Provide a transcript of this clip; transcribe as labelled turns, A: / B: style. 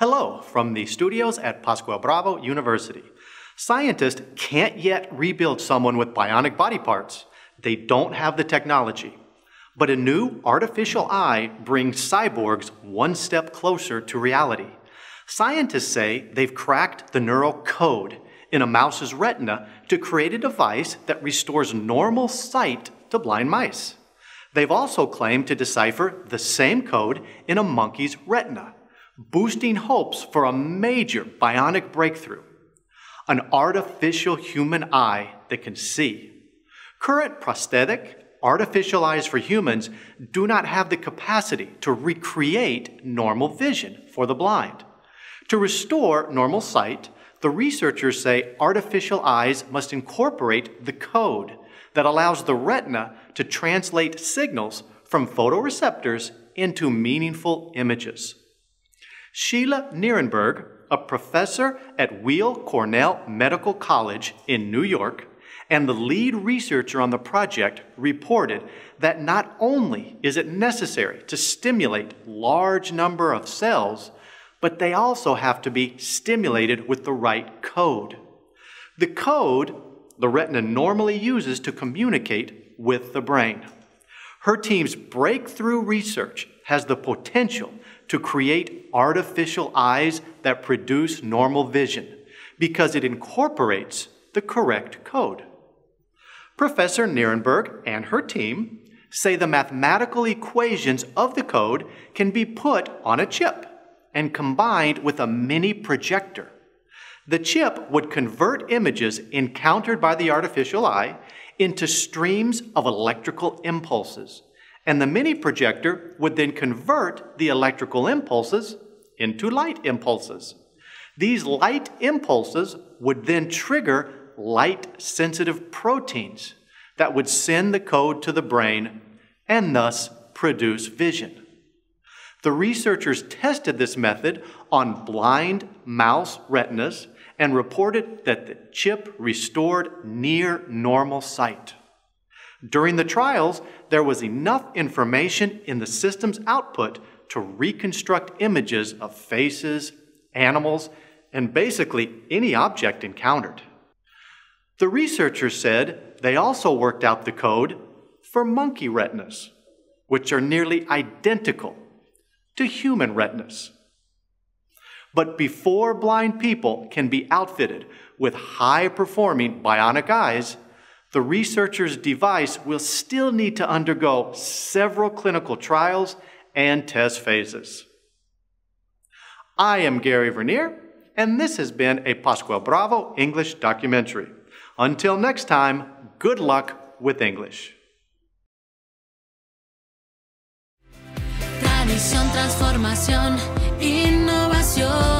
A: Hello from the studios at Pascual Bravo University. Scientists can't yet rebuild someone with bionic body parts. They don't have the technology. But a new artificial eye brings cyborgs one step closer to reality. Scientists say they've cracked the neural code in a mouse's retina to create a device that restores normal sight to blind mice. They've also claimed to decipher the same code in a monkey's retina boosting hopes for a major bionic breakthrough an artificial human eye that can see. Current prosthetic, artificial eyes for humans do not have the capacity to recreate normal vision for the blind. To restore normal sight, the researchers say artificial eyes must incorporate the code that allows the retina to translate signals from photoreceptors into meaningful images. Sheila Nierenberg, a professor at Weill Cornell Medical College in New York, and the lead researcher on the project reported that not only is it necessary to stimulate large number of cells, but they also have to be stimulated with the right code. The code the retina normally uses to communicate with the brain. Her team's breakthrough research has the potential to create artificial eyes that produce normal vision because it incorporates the correct code. Professor Nierenberg and her team say the mathematical equations of the code can be put on a chip and combined with a mini projector. The chip would convert images encountered by the artificial eye into streams of electrical impulses and the mini projector would then convert the electrical impulses into light impulses. These light impulses would then trigger light-sensitive proteins that would send the code to the brain and thus produce vision. The researchers tested this method on blind mouse retinas and reported that the chip restored near normal sight. During the trials, there was enough information in the system's output to reconstruct images of faces, animals, and basically any object encountered. The researchers said they also worked out the code for monkey retinas, which are nearly identical to human retinas. But before blind people can be outfitted with high performing bionic eyes, the researcher's device will still need to undergo several clinical trials and test phases. I am Gary Vernier, and this has been a Pascual Bravo English documentary. Until next time, good luck with English. Tradición, transformación, innovación.